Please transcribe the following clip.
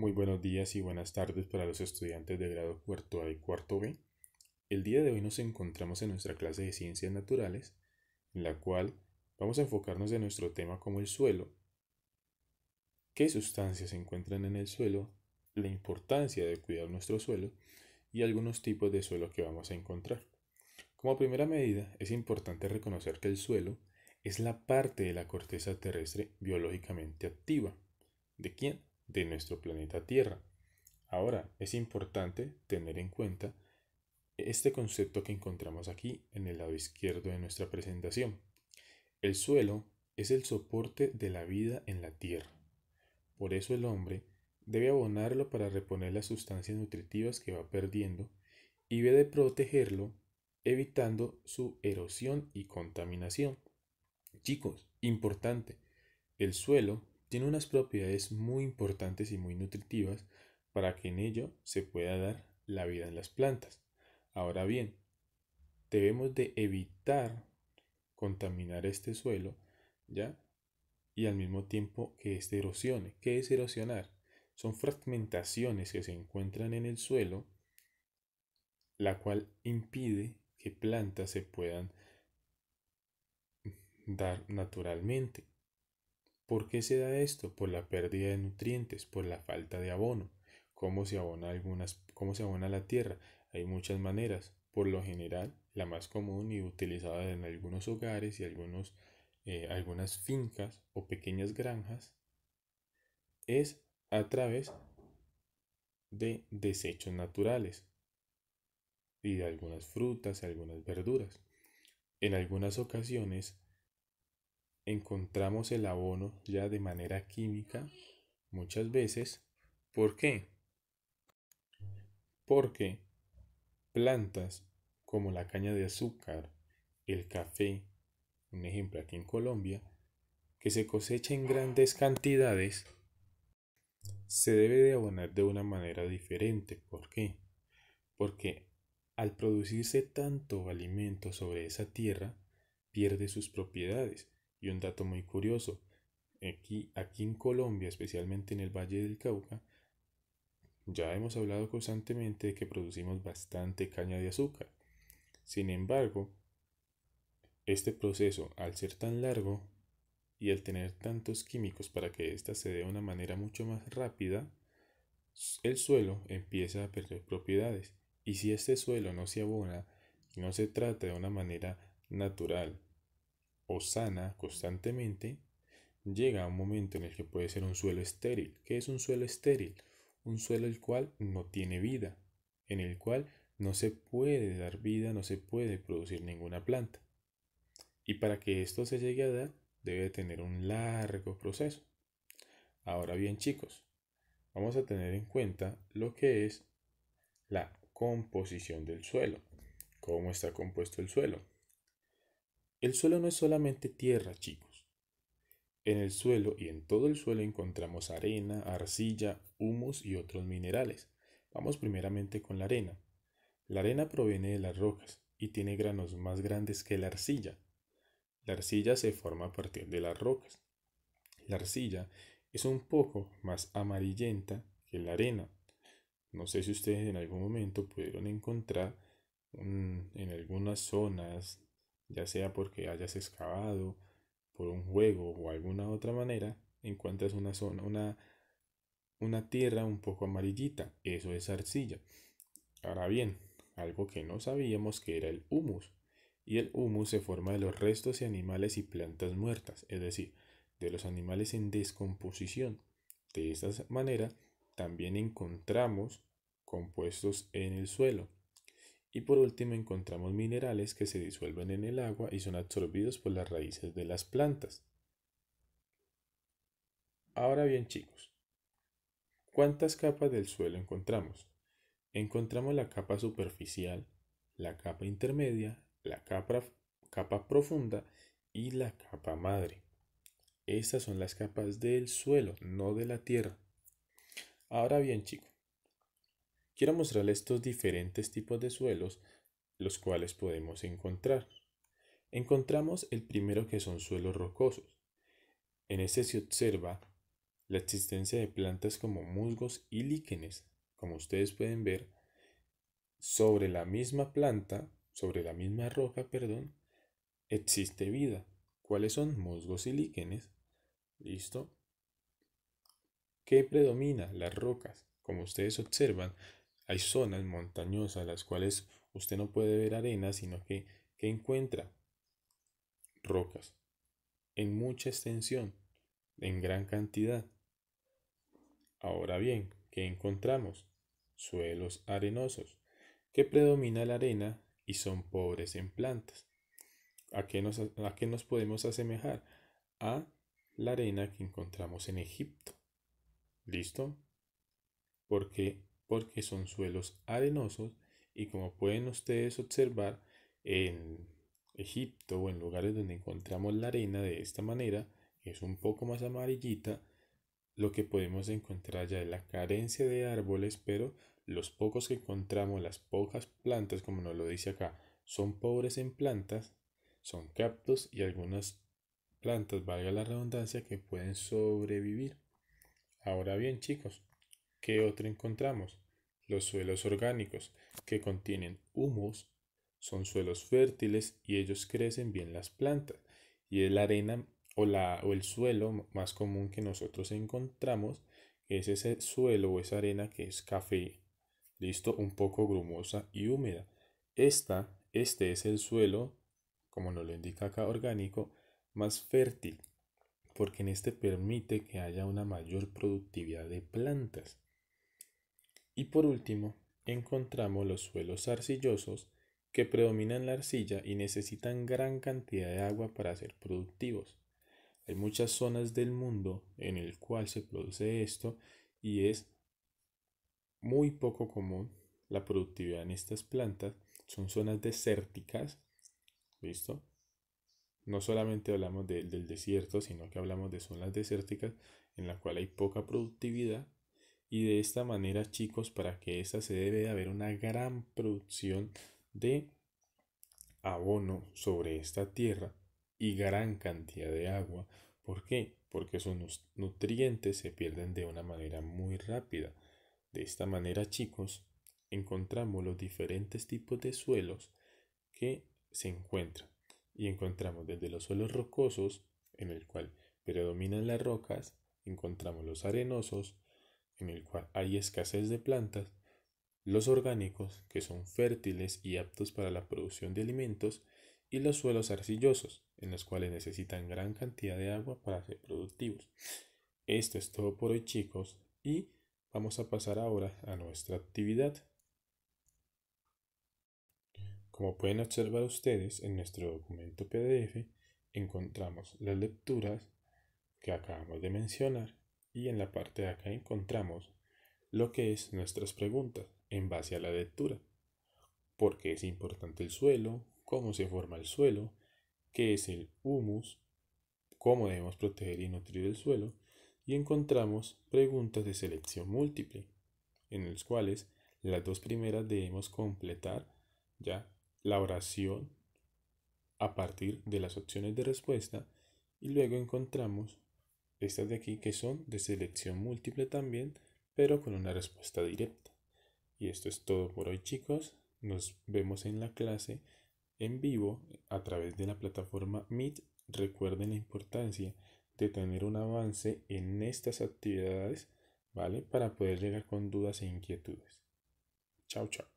Muy buenos días y buenas tardes para los estudiantes de grado cuarto A y cuarto B. El día de hoy nos encontramos en nuestra clase de ciencias naturales, en la cual vamos a enfocarnos en nuestro tema como el suelo. ¿Qué sustancias se encuentran en el suelo? La importancia de cuidar nuestro suelo y algunos tipos de suelo que vamos a encontrar. Como primera medida, es importante reconocer que el suelo es la parte de la corteza terrestre biológicamente activa. ¿De quién? de nuestro planeta Tierra. Ahora, es importante tener en cuenta este concepto que encontramos aquí en el lado izquierdo de nuestra presentación. El suelo es el soporte de la vida en la Tierra. Por eso el hombre debe abonarlo para reponer las sustancias nutritivas que va perdiendo y debe protegerlo evitando su erosión y contaminación. Chicos, importante, el suelo tiene unas propiedades muy importantes y muy nutritivas para que en ello se pueda dar la vida en las plantas. Ahora bien, debemos de evitar contaminar este suelo, ¿ya? Y al mismo tiempo que este erosione. ¿Qué es erosionar? Son fragmentaciones que se encuentran en el suelo, la cual impide que plantas se puedan dar naturalmente. ¿Por qué se da esto? Por la pérdida de nutrientes, por la falta de abono. ¿Cómo se abona, algunas, cómo se abona la tierra? Hay muchas maneras. Por lo general, la más común y utilizada en algunos hogares y algunos, eh, algunas fincas o pequeñas granjas es a través de desechos naturales y de algunas frutas y algunas verduras. En algunas ocasiones encontramos el abono ya de manera química muchas veces. ¿Por qué? Porque plantas como la caña de azúcar, el café, un ejemplo aquí en Colombia, que se cosecha en grandes cantidades, se debe de abonar de una manera diferente. ¿Por qué? Porque al producirse tanto alimento sobre esa tierra, pierde sus propiedades y un dato muy curioso, aquí, aquí en Colombia, especialmente en el Valle del Cauca, ya hemos hablado constantemente de que producimos bastante caña de azúcar. Sin embargo, este proceso, al ser tan largo y al tener tantos químicos para que ésta se dé de una manera mucho más rápida, el suelo empieza a perder propiedades. Y si este suelo no se abona no se trata de una manera natural o sana constantemente, llega un momento en el que puede ser un suelo estéril. ¿Qué es un suelo estéril? Un suelo el cual no tiene vida, en el cual no se puede dar vida, no se puede producir ninguna planta. Y para que esto se llegue a dar, debe tener un largo proceso. Ahora bien, chicos, vamos a tener en cuenta lo que es la composición del suelo. ¿Cómo está compuesto el suelo? El suelo no es solamente tierra, chicos. En el suelo y en todo el suelo encontramos arena, arcilla, humus y otros minerales. Vamos primeramente con la arena. La arena proviene de las rocas y tiene granos más grandes que la arcilla. La arcilla se forma a partir de las rocas. La arcilla es un poco más amarillenta que la arena. No sé si ustedes en algún momento pudieron encontrar en algunas zonas ya sea porque hayas excavado, por un juego o alguna otra manera, encuentras una zona, una, una tierra un poco amarillita. Eso es arcilla. Ahora bien, algo que no sabíamos que era el humus. Y el humus se forma de los restos de animales y plantas muertas, es decir, de los animales en descomposición. De esta manera, también encontramos compuestos en el suelo. Y por último encontramos minerales que se disuelven en el agua y son absorbidos por las raíces de las plantas. Ahora bien chicos, ¿cuántas capas del suelo encontramos? Encontramos la capa superficial, la capa intermedia, la capa, profunda y la capa madre. Estas son las capas del suelo, no de la tierra. Ahora bien chicos, Quiero mostrarles estos diferentes tipos de suelos, los cuales podemos encontrar. Encontramos el primero que son suelos rocosos. En este se observa la existencia de plantas como musgos y líquenes, como ustedes pueden ver, sobre la misma planta, sobre la misma roca, perdón, existe vida. ¿Cuáles son musgos y líquenes? ¿Listo? ¿Qué predomina? Las rocas. Como ustedes observan, hay zonas montañosas las cuales usted no puede ver arena, sino que, encuentra rocas en mucha extensión, en gran cantidad. Ahora bien, ¿qué encontramos? Suelos arenosos, que predomina la arena y son pobres en plantas. ¿A qué nos, a qué nos podemos asemejar? A la arena que encontramos en Egipto. ¿Listo? Porque porque son suelos arenosos y como pueden ustedes observar en Egipto o en lugares donde encontramos la arena de esta manera, que es un poco más amarillita, lo que podemos encontrar ya es la carencia de árboles, pero los pocos que encontramos, las pocas plantas, como nos lo dice acá, son pobres en plantas, son captos y algunas plantas, valga la redundancia, que pueden sobrevivir. Ahora bien, chicos, ¿Qué otro encontramos? Los suelos orgánicos, que contienen humus, son suelos fértiles y ellos crecen bien las plantas. Y es la arena o, la, o el suelo más común que nosotros encontramos, es ese suelo o esa arena que es café, listo, un poco grumosa y húmeda. Esta, este es el suelo, como nos lo indica acá, orgánico, más fértil, porque en este permite que haya una mayor productividad de plantas. Y por último, encontramos los suelos arcillosos que predominan la arcilla y necesitan gran cantidad de agua para ser productivos. Hay muchas zonas del mundo en el cual se produce esto y es muy poco común la productividad en estas plantas. Son zonas desérticas, ¿listo? No solamente hablamos del desierto, sino que hablamos de zonas desérticas en las cuales hay poca productividad y de esta manera chicos para que esta se debe de haber una gran producción de abono sobre esta tierra y gran cantidad de agua. ¿Por qué? Porque esos nutrientes se pierden de una manera muy rápida. De esta manera chicos encontramos los diferentes tipos de suelos que se encuentran y encontramos desde los suelos rocosos en el cual predominan las rocas, encontramos los arenosos, en el cual hay escasez de plantas, los orgánicos, que son fértiles y aptos para la producción de alimentos, y los suelos arcillosos, en los cuales necesitan gran cantidad de agua para ser productivos. Esto es todo por hoy chicos y vamos a pasar ahora a nuestra actividad. Como pueden observar ustedes en nuestro documento PDF, encontramos las lecturas que acabamos de mencionar y en la parte de acá encontramos lo que es nuestras preguntas en base a la lectura. ¿Por qué es importante el suelo? ¿Cómo se forma el suelo? ¿Qué es el humus? ¿Cómo debemos proteger y nutrir el suelo? Y encontramos preguntas de selección múltiple, en las cuales las dos primeras debemos completar ya la oración a partir de las opciones de respuesta y luego encontramos estas de aquí que son de selección múltiple también, pero con una respuesta directa. Y esto es todo por hoy chicos, nos vemos en la clase en vivo a través de la plataforma Meet. Recuerden la importancia de tener un avance en estas actividades, ¿vale? Para poder llegar con dudas e inquietudes. Chao, chao.